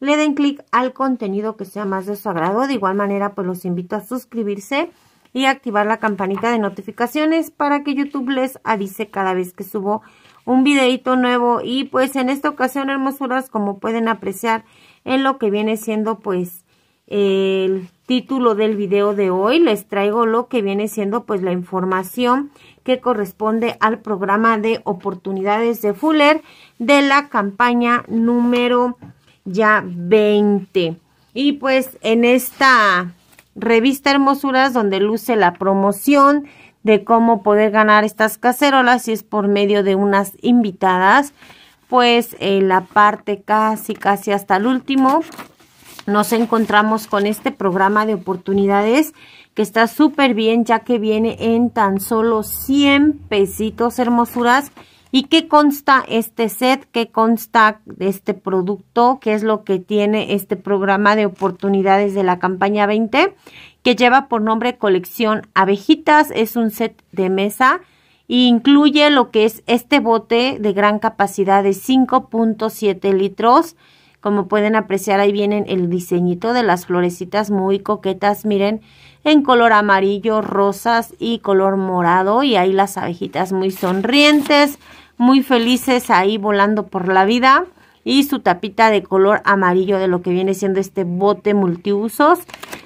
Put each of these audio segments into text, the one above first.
le den clic al contenido que sea más de su agrado. De igual manera, pues los invito a suscribirse y activar la campanita de notificaciones para que YouTube les avise cada vez que subo un videito nuevo. Y pues en esta ocasión, hermosuras, como pueden apreciar en lo que viene siendo pues el título del video de hoy les traigo lo que viene siendo pues la información que corresponde al programa de oportunidades de Fuller de la campaña número ya 20. Y pues en esta revista Hermosuras donde luce la promoción de cómo poder ganar estas cacerolas si es por medio de unas invitadas, pues en eh, la parte casi casi hasta el último nos encontramos con este programa de oportunidades que está súper bien ya que viene en tan solo 100 pesitos hermosuras ¿Y qué consta este set? ¿Qué consta este producto? ¿Qué es lo que tiene este programa de oportunidades de la campaña 20? Que lleva por nombre Colección Abejitas. Es un set de mesa e incluye lo que es este bote de gran capacidad de 5.7 litros como pueden apreciar, ahí vienen el diseñito de las florecitas muy coquetas, miren, en color amarillo, rosas y color morado. Y ahí las abejitas muy sonrientes, muy felices ahí volando por la vida. Y su tapita de color amarillo de lo que viene siendo este bote multiusos.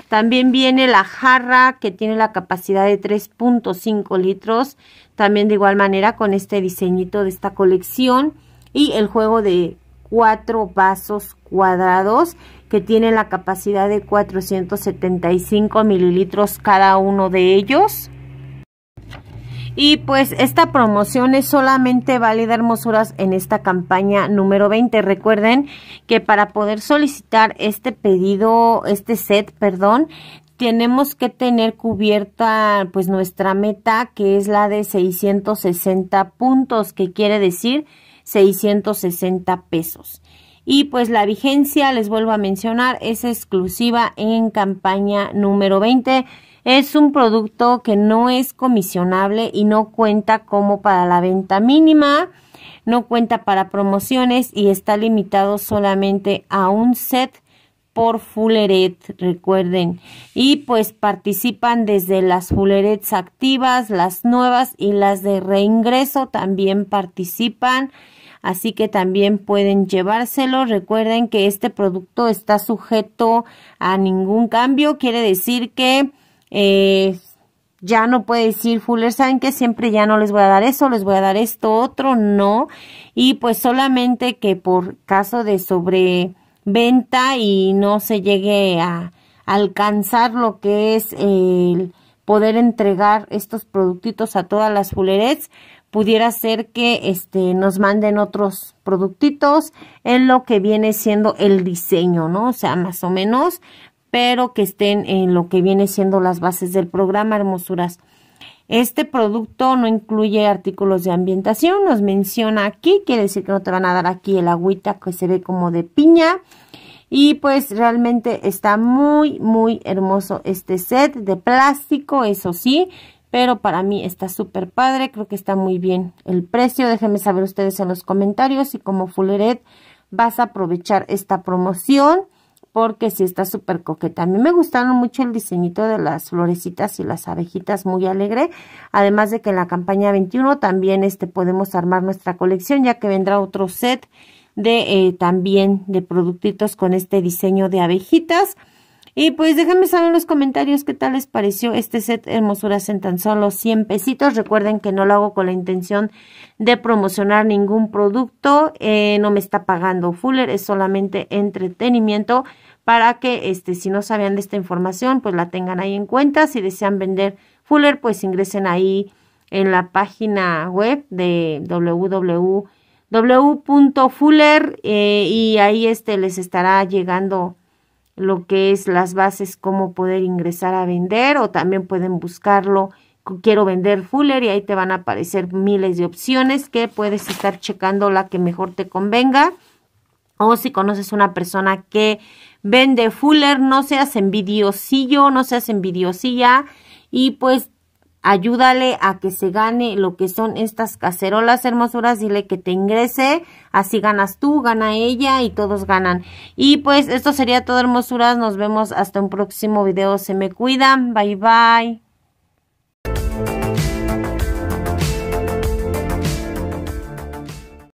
También viene la jarra que tiene la capacidad de 3.5 litros. También de igual manera con este diseñito de esta colección. Y el juego de cuatro vasos cuadrados que tienen la capacidad de 475 mililitros cada uno de ellos. Y pues esta promoción es solamente válida, hermosuras, en esta campaña número 20. Recuerden que para poder solicitar este pedido, este set, perdón, tenemos que tener cubierta pues nuestra meta que es la de 660 puntos, que quiere decir 660 pesos. Y pues la vigencia, les vuelvo a mencionar, es exclusiva en campaña número 20. Es un producto que no es comisionable y no cuenta como para la venta mínima, no cuenta para promociones y está limitado solamente a un set por Fulleret, recuerden. Y pues participan desde las Fullerets activas, las nuevas y las de reingreso también participan. Así que también pueden llevárselo. Recuerden que este producto está sujeto a ningún cambio. Quiere decir que eh, ya no puede decir Fuller, saben que siempre ya no les voy a dar eso, les voy a dar esto, otro, no. Y pues solamente que por caso de sobre venta y no se llegue a alcanzar lo que es el poder entregar estos productitos a todas las fulerets pudiera ser que este nos manden otros productitos en lo que viene siendo el diseño no o sea más o menos pero que estén en lo que viene siendo las bases del programa hermosuras este producto no incluye artículos de ambientación, nos menciona aquí, quiere decir que no te van a dar aquí el agüita que se ve como de piña. Y pues realmente está muy, muy hermoso este set de plástico, eso sí, pero para mí está súper padre, creo que está muy bien el precio. Déjenme saber ustedes en los comentarios y como Fulleret vas a aprovechar esta promoción porque sí está súper coqueta. A mí me gustaron mucho el diseñito de las florecitas y las abejitas, muy alegre. Además de que en la campaña 21 también este, podemos armar nuestra colección, ya que vendrá otro set de eh, también de productitos con este diseño de abejitas. Y pues déjenme saber en los comentarios qué tal les pareció este set Hermosuras en tan solo 100 pesitos. Recuerden que no lo hago con la intención de promocionar ningún producto. Eh, no me está pagando Fuller, es solamente entretenimiento para que este, si no sabían de esta información, pues la tengan ahí en cuenta. Si desean vender Fuller, pues ingresen ahí en la página web de www.fuller eh, y ahí este les estará llegando lo que es las bases, cómo poder ingresar a vender o también pueden buscarlo, quiero vender Fuller y ahí te van a aparecer miles de opciones que puedes estar checando la que mejor te convenga. O si conoces una persona que vende Fuller, no seas envidiosillo, no seas envidiosilla y pues Ayúdale a que se gane lo que son estas cacerolas hermosuras. Dile que te ingrese. Así ganas tú, gana ella y todos ganan. Y pues esto sería todo hermosuras. Nos vemos hasta un próximo video. Se me cuidan. Bye bye.